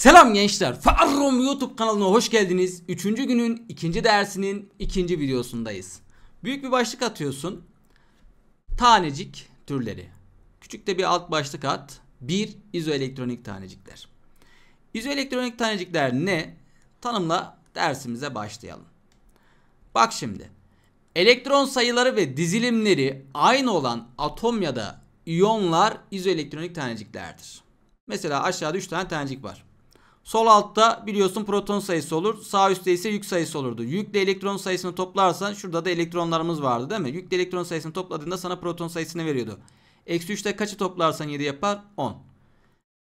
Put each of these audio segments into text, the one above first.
Selam gençler. Farrom YouTube kanalına hoş geldiniz. Üçüncü günün ikinci dersinin ikinci videosundayız. Büyük bir başlık atıyorsun. Tanecik türleri. Küçük de bir alt başlık at. 1. İzoelektronik tanecikler. İzoelektronik tanecikler ne? Tanımla dersimize başlayalım. Bak şimdi. Elektron sayıları ve dizilimleri aynı olan atom ya da iyonlar izoelektronik taneciklerdir. Mesela aşağıda 3 tane tanecik var. Sol altta biliyorsun proton sayısı olur. Sağ üstte ise yük sayısı olurdu. Yükle elektron sayısını toplarsan şurada da elektronlarımız vardı değil mi? Yükle elektron sayısını topladığında sana proton sayısını veriyordu. Eksi 3'te kaçı toplarsan 7 yapar? 10.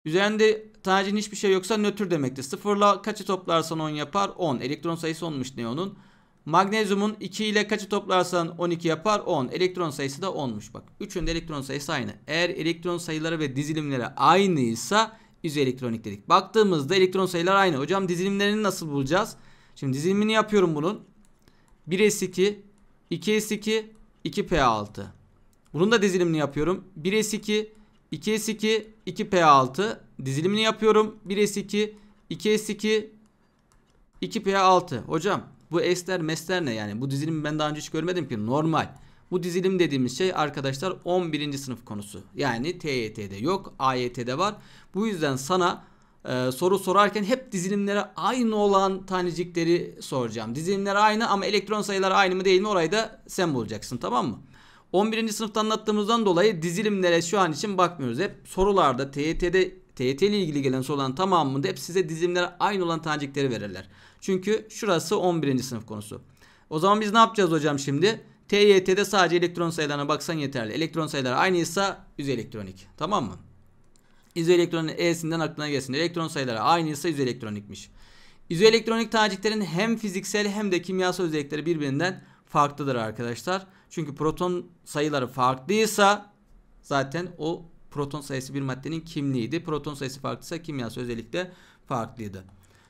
Üzerinde tanecinin hiçbir şey yoksa nötr demekti. Sıfırla kaçı toplarsan 10 yapar? 10. Elektron sayısı 10'muş neonun. Magnezyumun 2 ile kaçı toplarsan 12 yapar? 10. Elektron sayısı da 10'muş. Bak üçünde elektron sayısı aynı. Eğer elektron sayıları ve dizilimleri aynıysa yüz elektronik dedik. Baktığımızda elektron sayılar aynı. Hocam dizilimlerini nasıl bulacağız? Şimdi dizilimini yapıyorum bunun. 1s2, 2s2, 2p6. Bunun da dizilimini yapıyorum. 1s2, 2s2, 2p6. Dizilimini yapıyorum. 1s2, 2s2, 2p6. Hocam bu s'ler mesler ne yani? Bu dizilimi ben daha önce hiç görmedim ki. Normal. Bu dizilim dediğimiz şey arkadaşlar 11. sınıf konusu. Yani TYT'de yok, AYT'de var. Bu yüzden sana e, soru sorarken hep dizilimlere aynı olan tanecikleri soracağım. Dizilimler aynı ama elektron sayıları aynı mı değil mi orayı da sen bulacaksın tamam mı? 11. sınıfta anlattığımızdan dolayı dizilimlere şu an için bakmıyoruz. Hep sorularda TYT'de TYT ile ilgili gelen soruların tamamında hep size dizilimlere aynı olan tanecikleri verirler. Çünkü şurası 11. sınıf konusu. O zaman biz ne yapacağız hocam şimdi? TYT'de sadece elektron sayılarına baksan yeterli. Elektron sayıları aynıysa yüz elektronik. Tamam mı? İzo elektronik E'sinden aklına gelsin. Elektron sayıları aynıysa yüz elektronikmiş. İzo elektronik taciklerin hem fiziksel hem de kimyasal özellikleri birbirinden farklıdır arkadaşlar. Çünkü proton sayıları farklıysa zaten o proton sayısı bir maddenin kimliğiydi. Proton sayısı farklıysa kimyasal özellik de farklıydı.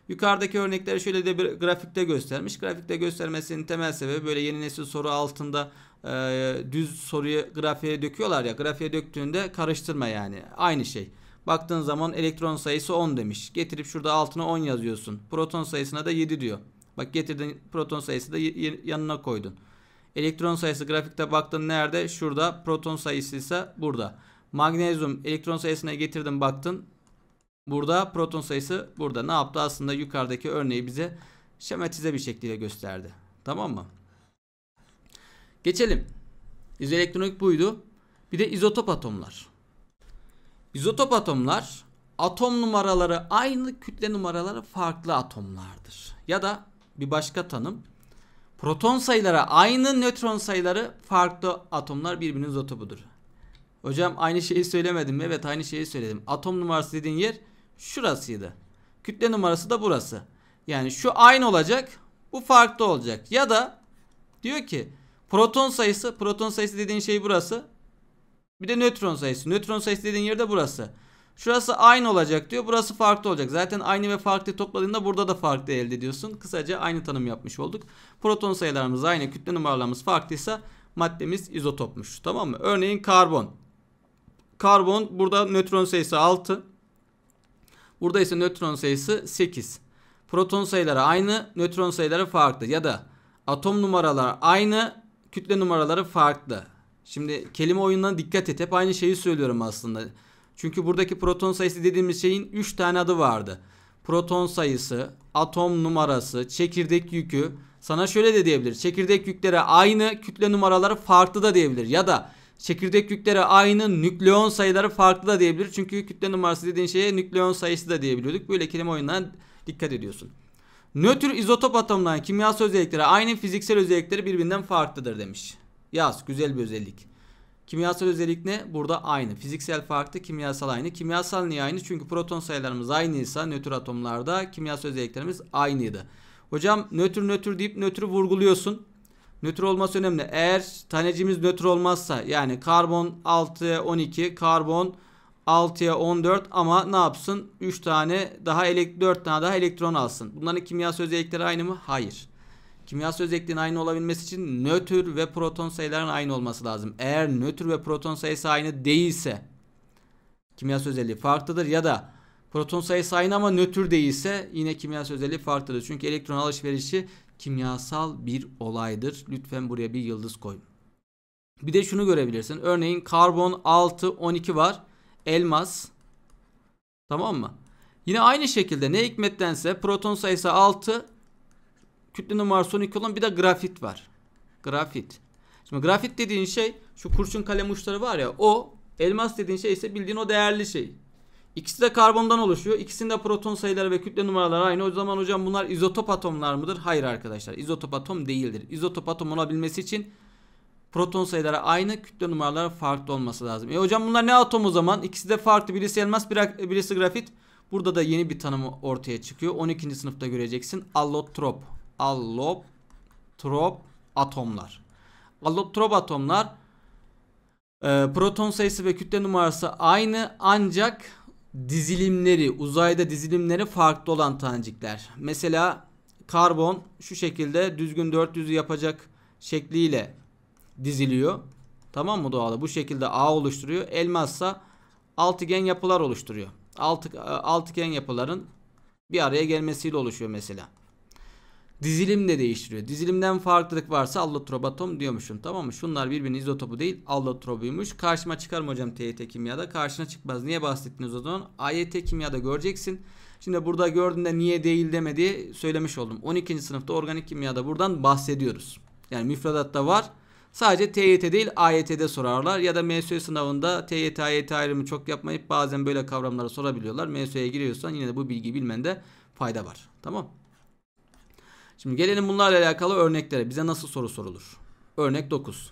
Yukarıdaki örnekleri şöyle de bir grafikte göstermiş. Grafikte göstermesinin temel sebebi böyle yeni nesil soru altında e, düz soruyu grafiğe döküyorlar ya. Grafiğe döktüğünde karıştırma yani. Aynı şey. Baktığın zaman elektron sayısı 10 demiş. Getirip şurada altına 10 yazıyorsun. Proton sayısına da 7 diyor. Bak getirdin proton sayısı da yanına koydun. Elektron sayısı grafikte baktın nerede? Şurada. Proton sayısı ise burada. Magnezyum elektron sayısına getirdin baktın. Burada proton sayısı burada. Ne yaptı? Aslında yukarıdaki örneği bize şematize bir şekilde gösterdi. Tamam mı? Geçelim. İzoelektronik buydu. Bir de izotop atomlar. İzotop atomlar atom numaraları aynı kütle numaraları farklı atomlardır. Ya da bir başka tanım proton sayıları aynı nötron sayıları farklı atomlar birbirinin izotopudur. Hocam aynı şeyi söylemedim. mi? Evet aynı şeyi söyledim. Atom numarası dediğin yer şurasıydı. Kütle numarası da burası. Yani şu aynı olacak. Bu farklı olacak. Ya da diyor ki proton sayısı. Proton sayısı dediğin şey burası. Bir de nötron sayısı. Nötron sayısı dediğin yer de burası. Şurası aynı olacak diyor. Burası farklı olacak. Zaten aynı ve farklı topladığında burada da farklı elde ediyorsun. Kısaca aynı tanım yapmış olduk. Proton sayılarımız aynı. Kütle numaralarımız farklıysa maddemiz izotopmuş. Tamam mı? Örneğin karbon. Karbon burada nötron sayısı 6. Burada ise nötron sayısı 8. Proton sayıları aynı, nötron sayıları farklı ya da atom numaraları aynı, kütle numaraları farklı. Şimdi kelime oyununa dikkat et. Hep aynı şeyi söylüyorum aslında. Çünkü buradaki proton sayısı dediğimiz şeyin 3 tane adı vardı. Proton sayısı, atom numarası, çekirdek yükü. Sana şöyle de diyebilir. Çekirdek yükleri aynı, kütle numaraları farklı da diyebilir. Ya da çekirdek yükleri aynı nükleon sayıları farklı da diyebilir. Çünkü kütle numarası dediğin şeye nükleon sayısı da diyebiliyorduk. Böyle kelime oyunlarına dikkat ediyorsun. Nötr izotop atomların kimyasal özellikleri aynı fiziksel özellikleri birbirinden farklıdır demiş. Yaz güzel bir özellik. Kimyasal özellik ne? Burada aynı. Fiziksel farklı, kimyasal aynı. Kimyasal niye aynı? Çünkü proton sayılarımız aynıysa nötr atomlarda kimyasal özelliklerimiz aynıydı. Hocam nötr nötr deyip nötrü vurguluyorsun. Nötr olması önemli. Eğer tanecimiz nötr olmazsa yani karbon 6'ya 12, karbon 6'ya 14 ama ne yapsın? 3 tane daha 4 tane daha elektron alsın. Bunların kimyasal özellikleri aynı mı? Hayır. Kimyasal özelliklerin aynı olabilmesi için nötr ve proton sayılarının aynı olması lazım. Eğer nötr ve proton sayısı aynı değilse kimyasal özelliği farklıdır ya da proton sayısı aynı ama nötr değilse yine kimyasal özelliği farklıdır. Çünkü elektron alışverişi kimyasal bir olaydır. Lütfen buraya bir yıldız koy. Bir de şunu görebilirsin. Örneğin karbon 6 12 var. Elmas. Tamam mı? Yine aynı şekilde ne hikmettense proton sayısı 6 kütle numarası 12 olan bir de grafit var. Grafit. Şimdi grafit dediğin şey şu kurşun kalem uçları var ya o elmas dediğin şey ise bildiğin o değerli şey. İkisi de karbondan oluşuyor. İkisinde proton sayıları ve kütle numaraları aynı. O zaman hocam bunlar izotop atomlar mıdır? Hayır arkadaşlar. İzotop atom değildir. İzotop atom olabilmesi için proton sayıları aynı, kütle numaraları farklı olması lazım. E hocam bunlar ne atom o zaman? İkisi de farklı. Birisi elmas, birisi grafit. Burada da yeni bir tanımı ortaya çıkıyor. 12. sınıfta göreceksin. Allotrop. Allotrop atomlar. Allotrop atomlar e, proton sayısı ve kütle numarası aynı ancak dizilimleri, uzayda dizilimleri farklı olan tanecikler. Mesela karbon şu şekilde düzgün 400'ü yapacak şekliyle diziliyor. Tamam mı doğalı? Bu şekilde ağ oluşturuyor. Elmassa altıgen yapılar oluşturuyor. Altı, e, altıgen yapıların bir araya gelmesiyle oluşuyor mesela. Dizilim de değiştiriyor. Dizilimden farklılık varsa allotrobatom diyormuşum. Tamam mı? Şunlar birbirinin izotopu değil allotrobuymuş. Karşıma çıkar mı hocam TYT e kimyada? Karşına çıkmaz. Niye bahsettiniz o zaman? AYT kimyada göreceksin. Şimdi burada gördüğünde niye değil demedi, söylemiş oldum. 12. sınıfta organik kimyada buradan bahsediyoruz. Yani müfredatta var. Sadece TYT değil AYT'de sorarlar ya da MSÖ sınavında TYT AYT ayrımı çok yapmayıp bazen böyle kavramları sorabiliyorlar. MSÖ'ye giriyorsan yine de bu bilgi bilmende fayda var. Tamam Şimdi gelelim bunlarla alakalı örneklere. Bize nasıl soru sorulur? Örnek 9.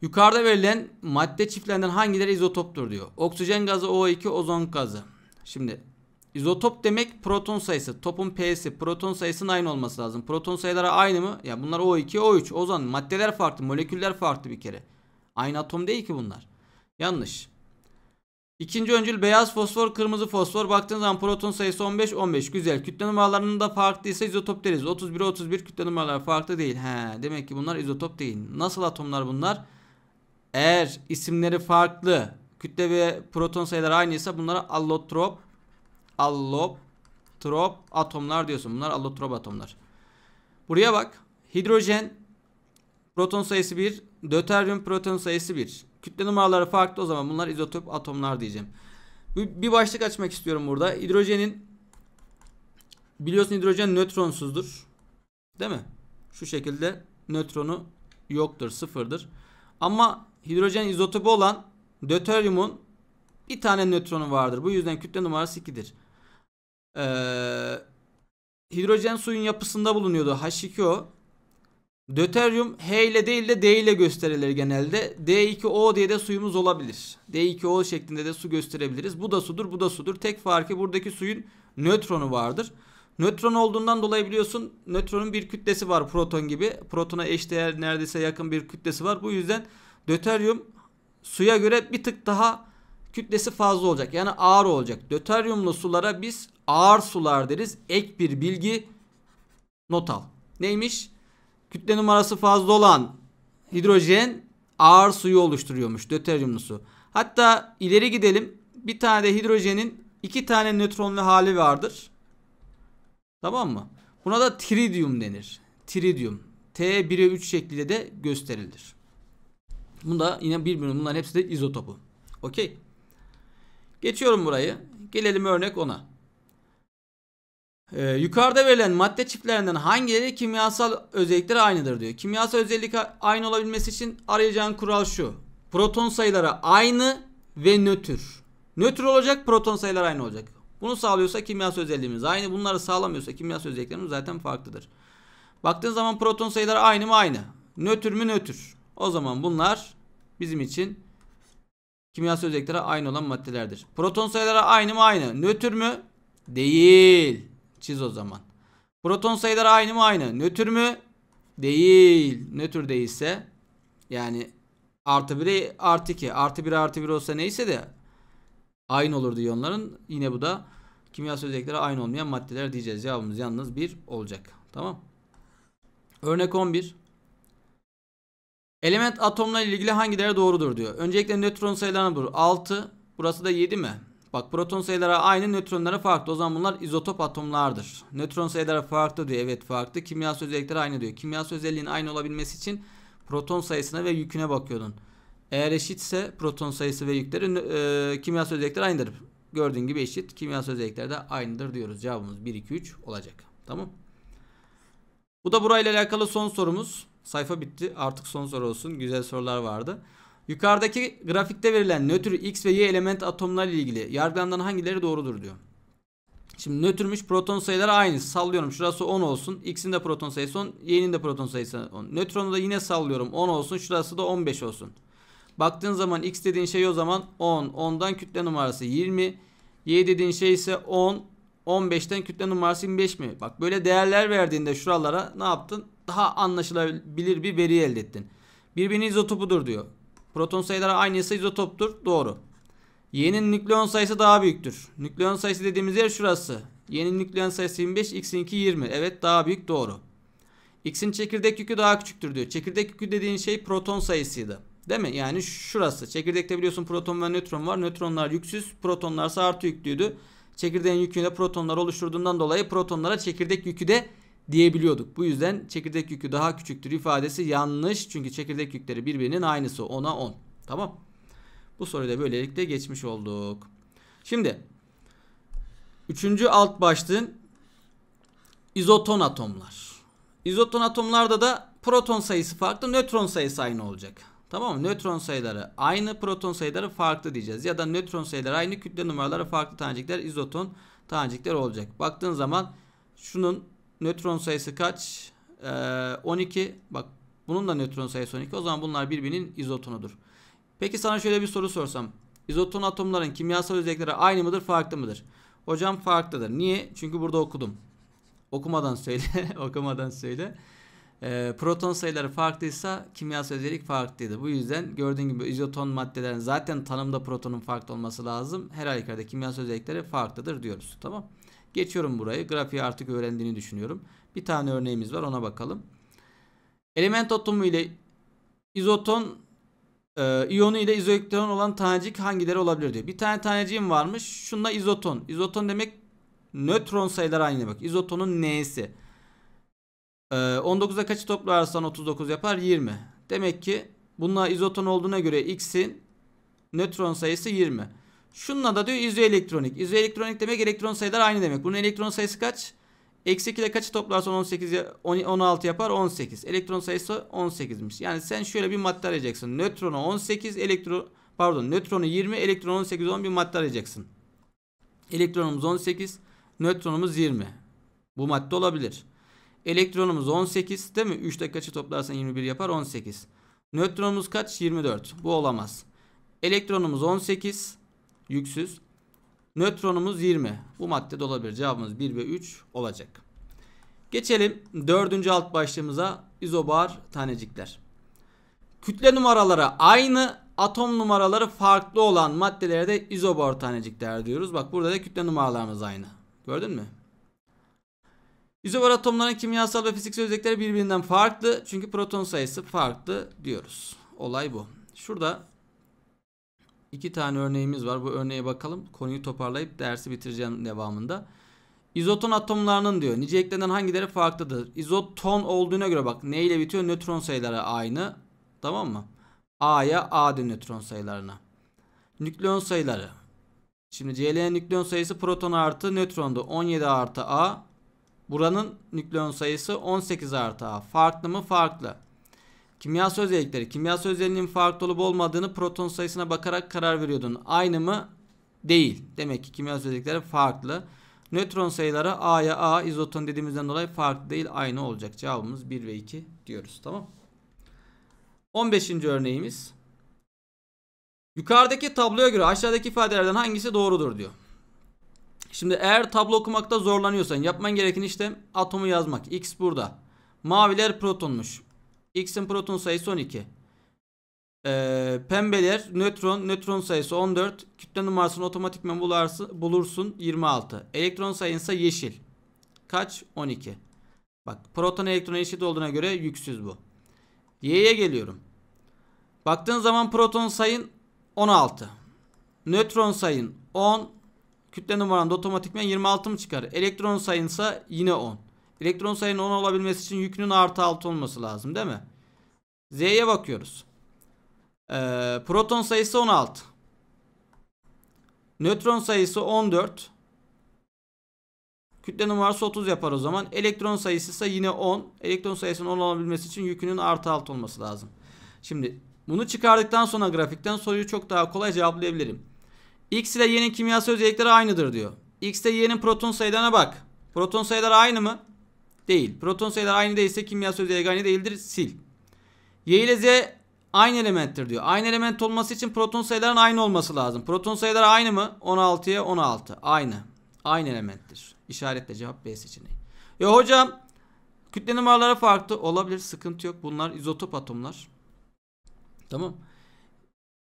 Yukarıda verilen madde çiftlerinden hangileri izotoptur diyor. Oksijen gazı O2, ozon gazı. Şimdi izotop demek proton sayısı. Topun P'si, proton sayısının aynı olması lazım. Proton sayıları aynı mı? Ya bunlar O2, O3. Ozon maddeler farklı, moleküller farklı bir kere. Aynı atom değil ki bunlar. Yanlış. İkinci öncül beyaz fosfor, kırmızı fosfor. Baktığınız zaman proton sayısı 15, 15. Güzel. Kütle numaralarında farklıysa izotop deriz. 31, 31 kütle numaraları farklı değil. He, demek ki bunlar izotop değil. Nasıl atomlar bunlar? Eğer isimleri farklı, kütle ve proton sayıları aynıysa bunlara allotrop, allotrop atomlar diyorsun. Bunlar allotrop atomlar. Buraya bak. Hidrojen proton sayısı 1, döteryum proton sayısı 1. Kütle numaraları farklı o zaman bunlar izotop atomlar diyeceğim. Bir başlık açmak istiyorum burada. Hidrojenin biliyorsun hidrojen nötronsuzdur. Değil mi? Şu şekilde nötronu yoktur, sıfırdır. Ama hidrojen izotopu olan döteryumun bir tane nötronu vardır. Bu yüzden kütle numarası 2'dir. Ee, hidrojen suyun yapısında bulunuyordu H2O. Döteryum H ile değil de D ile gösterilir genelde. D2O diye de suyumuz olabilir. D2O şeklinde de su gösterebiliriz. Bu da sudur, bu da sudur. Tek farkı buradaki suyun nötronu vardır. Nötron olduğundan dolayı biliyorsun nötronun bir kütlesi var proton gibi. Protona eşdeğer neredeyse yakın bir kütlesi var. Bu yüzden döteryum suya göre bir tık daha kütlesi fazla olacak. Yani ağır olacak. Döteryumlu sulara biz ağır sular deriz. Ek bir bilgi not al. Neymiş? kütle numarası fazla olan hidrojen ağır suyu oluşturuyormuş. Döteryumlu su. Hatta ileri gidelim. Bir tane de hidrojenin iki tane nötronlu hali vardır. Tamam mı? Buna da tridium denir. Tridium. T1'e 3 şekliyle de gösterilir. Bu da yine birbirinin bunların hepsi de izotopu. Okey. Geçiyorum burayı. Gelelim örnek ona. Ee, yukarıda verilen madde çiftlerinden hangileri kimyasal özellikleri aynıdır diyor. Kimyasal özellik aynı olabilmesi için arayacağın kural şu. Proton sayıları aynı ve nötr. Nötr olacak proton sayıları aynı olacak. Bunu sağlıyorsa kimyasal özelliğimiz aynı. Bunları sağlamıyorsa kimyasal özelliklerimiz zaten farklıdır. Baktığın zaman proton sayıları aynı mı aynı. Nötr mü nötr. O zaman bunlar bizim için kimyasal özellikleri aynı olan maddelerdir. Proton sayıları aynı mı aynı. Nötr mü? Değil. Çiz o zaman. Proton sayıları aynı mı? Aynı. Nötr mü? Değil. Nötr değilse yani artı 1 artı 2 artı 1 artı 1 olsa neyse de aynı olurdu iyonların. Yine bu da kimyasal özellikleri aynı olmayan maddeler diyeceğiz. Cevabımız yalnız 1 olacak. Tamam. Örnek 11. Element atomla ilgili hangileri doğrudur diyor. Öncelikle nötron sayılarını bulur. 6 burası da 7 mi? Bak proton sayıları aynı nötronları farklı. O zaman bunlar izotop atomlardır. Nötron sayıları farklı diyor. Evet farklı. Kimyasal özellikleri aynı diyor. Kimyasal özelliğin aynı olabilmesi için proton sayısına ve yüküne bakıyordun. Eğer eşitse proton sayısı ve yükleri e, kimyasal özellikleri aynıdır. Gördüğün gibi eşit. Kimyasal özellikleri de aynıdır diyoruz. Cevabımız 1, 2, 3 olacak. Tamam. Bu da burayla alakalı son sorumuz. Sayfa bitti. Artık son soru olsun. Güzel sorular vardı. Yukarıdaki grafikte verilen nötr X ve Y element atomlar ile ilgili yargılanan hangileri doğrudur diyor. Şimdi nötrmüş proton sayıları aynı. Sallıyorum şurası 10 olsun. X'in de proton sayısı 10. Y'nin de proton sayısı 10. Nötronu da yine sallıyorum 10 olsun. Şurası da 15 olsun. Baktığın zaman X dediğin şey o zaman 10. 10'dan kütle numarası 20. Y dediğin şey ise 10. 15'ten kütle numarası 25 mi? Bak böyle değerler verdiğinde şuralara ne yaptın? Daha anlaşılabilir bir veri elde ettin. Birbirinin izotopudur diyor. Proton sayıları aynıysa izotoptur. Doğru. Y'nin nükleon sayısı daha büyüktür. Nükleon sayısı dediğimiz yer şurası. Y'nin nükleon sayısı 25, X'inki 20. Evet daha büyük doğru. X'in çekirdek yükü daha küçüktür diyor. Çekirdek yükü dediğin şey proton sayısıydı. Değil mi? Yani şurası. Çekirdekte biliyorsun proton ve nötron var. Nötronlar yüksüz, protonlarsa artı yüklüydü. Çekirdeğin yükünü de protonlar oluşturduğundan dolayı protonlara çekirdek yükü de diyebiliyorduk. Bu yüzden çekirdek yükü daha küçüktür ifadesi yanlış. Çünkü çekirdek yükleri birbirinin aynısı. 10'a 10. Tamam. Bu soruyu da böylelikle geçmiş olduk. Şimdi üçüncü alt başlığın izoton atomlar. İzoton atomlarda da proton sayısı farklı, nötron sayısı aynı olacak. Tamam mı? Nötron sayıları aynı, proton sayıları farklı diyeceğiz. Ya da nötron sayıları aynı, kütle numaraları farklı tanecikler, izoton tanecikler olacak. Baktığın zaman şunun Nötron sayısı kaç? Ee, 12. Bak bunun da nötron sayısı 12. O zaman bunlar birbirinin izotonudur. Peki sana şöyle bir soru sorsam. İzoton atomların kimyasal özellikleri aynı mıdır farklı mıdır? Hocam farklıdır. Niye? Çünkü burada okudum. Okumadan söyle. okumadan söyle. E, proton sayıları farklıysa kimyasal özellik farklıydı. Bu yüzden gördüğün gibi izoton maddelerin zaten tanımda protonun farklı olması lazım. Her halükarda kimyasal özellikleri farklıdır diyoruz. Tamam. Geçiyorum burayı. Grafiği artık öğrendiğini düşünüyorum. Bir tane örneğimiz var ona bakalım. Element atomu ile izoton e, iyonu ile izoelektron olan tanecik hangileri olabilir diyor. Bir tane taneciğim varmış. Şunda izoton. İzoton demek nötron sayıları aynı bak. İzotonun n'si. E, 19'a kaçı toplarsan 39 yapar? 20. Demek ki bunlar izoton olduğuna göre x'in nötron sayısı 20. Şununla da diyor izoelektronik. İzoelektronik demek elektron sayılar aynı demek. Bunun elektron sayısı kaç? Eksi 2 ile kaçı toplarsan 18, 16 yapar 18. Elektron sayısı 18'miş. Yani sen şöyle bir madde arayacaksın. Nötronu 18, elektron pardon nötronu 20, elektron 18, 10 bir madde arayacaksın. Elektronumuz 18, nötronumuz 20. Bu madde olabilir. Elektronumuz 18 değil mi? 3 ile kaçı toplarsan 21 yapar 18. Nötronumuz kaç? 24. Bu olamaz. Elektronumuz 18, yüksüz. Nötronumuz 20. Bu maddede de olabilir. Cevabımız 1 ve 3 olacak. Geçelim 4. alt başlığımıza izobar tanecikler. Kütle numaraları aynı atom numaraları farklı olan maddelere de izobar tanecikler diyoruz. Bak burada da kütle numaralarımız aynı. Gördün mü? İzobar atomların kimyasal ve fiziksel özellikleri birbirinden farklı. Çünkü proton sayısı farklı diyoruz. Olay bu. Şurada İki tane örneğimiz var. Bu örneğe bakalım. Konuyu toparlayıp dersi bitireceğim devamında. İzoton atomlarının diyor niceliklerinden hangileri farklıdır? İzoton olduğuna göre bak ne ile bitiyor? Nötron sayıları aynı. Tamam mı? A'ya A de nötron sayılarına. Nükleon sayıları. Şimdi CL'nin nükleon sayısı proton artı nötrondu. 17 artı A. Buranın nükleon sayısı 18 artı A. Farklı mı? Farklı. Kimyasal özellikleri. Kimyasal özelliğinin farklı olup olmadığını proton sayısına bakarak karar veriyordun. Aynı mı? Değil. Demek ki kimyasal özellikleri farklı. Nötron sayıları A'ya A izoton dediğimizden dolayı farklı değil aynı olacak. Cevabımız 1 ve 2 diyoruz. Tamam. 15. örneğimiz. Yukarıdaki tabloya göre aşağıdaki ifadelerden hangisi doğrudur diyor. Şimdi eğer tablo okumakta zorlanıyorsan yapman gereken işlem atomu yazmak. X burada. Maviler protonmuş. X'in proton sayısı 12. Ee, pembeler nötron, nötron sayısı 14. Kütle numarasını otomatikman bularsın, bulursun 26. Elektron sayın ise yeşil. Kaç? 12. Bak proton elektron eşit olduğuna göre yüksüz bu. Y'ye geliyorum. Baktığın zaman proton sayın 16. Nötron sayın 10. Kütle numaran da otomatikman 26 mı çıkar? Elektron sayınsa yine 10. Elektron sayının 10 olabilmesi için yükünün artı 6 olması lazım değil mi? Z'ye bakıyoruz. Ee, proton sayısı 16. Nötron sayısı 14. Kütle numarası 30 yapar o zaman. Elektron sayısı ise yine 10. Elektron sayısının 10 olabilmesi için yükünün artı 6 olması lazım. Şimdi bunu çıkardıktan sonra grafikten soruyu çok daha kolay cevaplayabilirim. X ile Y'nin kimyasal özellikleri aynıdır diyor. X ile Y'nin proton sayılarına bak. Proton sayıları aynı mı? Değil. Proton sayılar aynı değilse kimyasal özelliği aynı değildir. Sil. Y ile Z aynı elementtir diyor. Aynı element olması için proton sayıların aynı olması lazım. Proton sayıları aynı mı? 16'ya 16. Aynı. Aynı elementtir. İşaretle cevap B seçeneği. Ya e hocam kütle numaraları farklı olabilir. Sıkıntı yok. Bunlar izotop atomlar. Tamam.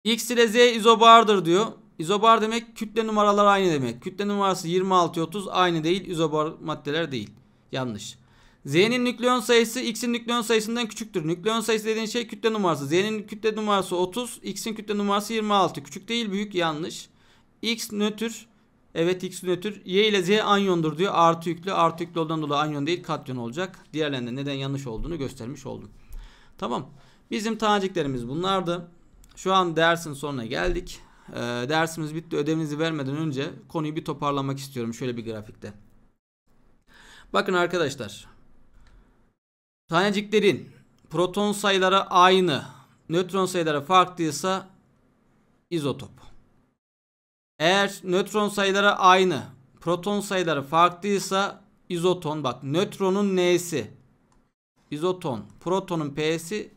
X ile Z izobardır diyor. İzobar demek kütle numaralar aynı demek. Kütle numarası 26 30 aynı değil. İzobar maddeler değil. Yanlış. Z'nin nükleon sayısı X'in nükleon sayısından küçüktür. Nükleon sayısı dediğin şey kütle numarası. Z'nin kütle numarası 30, X'in kütle numarası 26. Küçük değil büyük yanlış. X nötr. Evet X nötr. Y ile Z anyondur diyor. Artı yüklü. Artı yüklü olduğundan dolayı anyon değil katyon olacak. Diğerlerinde neden yanlış olduğunu göstermiş oldum. Tamam. Bizim taneciklerimiz bunlardı. Şu an dersin sonuna geldik. Ee, dersimiz bitti. Ödevinizi vermeden önce konuyu bir toparlamak istiyorum şöyle bir grafikte. Bakın arkadaşlar Taneciklerin proton sayıları aynı, nötron sayıları farklıysa izotop. Eğer nötron sayıları aynı, proton sayıları farklıysa izoton. Bak nötronun n'si izoton, protonun p'si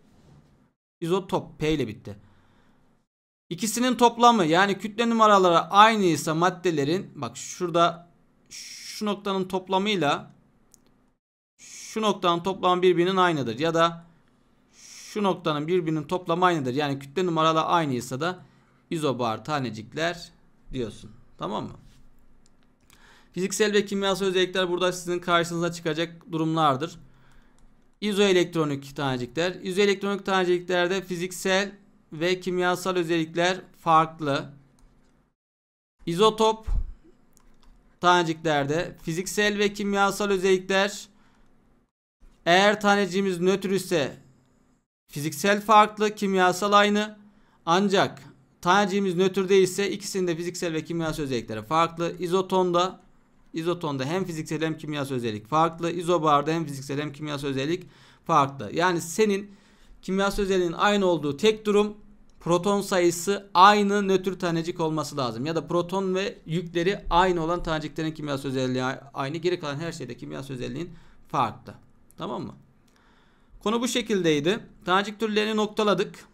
izotop p ile bitti. İkisinin toplamı yani kütle numaraları aynıysa maddelerin bak şurada şu noktanın toplamıyla şu noktanın toplamı birbirinin aynıdır. Ya da şu noktanın birbirinin toplamı aynıdır. Yani kütle numaralı aynıysa da izobar tanecikler diyorsun. Tamam mı? Fiziksel ve kimyasal özellikler burada sizin karşınıza çıkacak durumlardır. İzoelektronik tanecikler. İzoelektronik taneciklerde fiziksel ve kimyasal özellikler farklı. İzotop taneciklerde fiziksel ve kimyasal özellikler eğer taneciğimiz nötr ise fiziksel farklı, kimyasal aynı. Ancak taneciğimiz nötr değilse ikisinin de fiziksel ve kimyasal özellikleri farklı. İzotonda izotonda hem fiziksel hem kimyasal özellik farklı. İzobarda hem fiziksel hem kimyasal özellik farklı. Yani senin kimyasal özelliğin aynı olduğu tek durum proton sayısı aynı nötr tanecik olması lazım. Ya da proton ve yükleri aynı olan taneciklerin kimyasal özelliği aynı. Geri kalan her şeyde kimyasal özelliğin farklı. Tamam mı? Konu bu şekildeydi. Tacik türlerini noktaladık.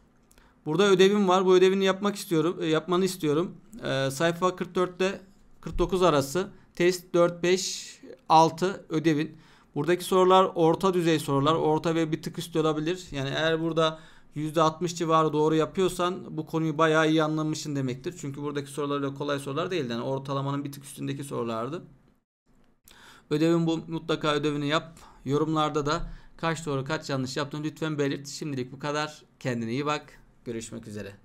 Burada ödevim var. Bu ödevini yapmak istiyorum. E, yapmanı istiyorum. Ee, sayfa 44'te 49 arası test 4 5 6 ödevin. Buradaki sorular orta düzey sorular. Orta ve bir tık üstü olabilir. Yani eğer burada %60 civarı doğru yapıyorsan bu konuyu bayağı iyi anlamışsın demektir. Çünkü buradaki sorular öyle kolay sorular değil Yani ortalamanın bir tık üstündeki sorulardı. Ödevin bu. Mutlaka ödevini yap. Yorumlarda da kaç doğru kaç yanlış yaptın lütfen belirt. Şimdilik bu kadar. Kendine iyi bak. Görüşmek üzere.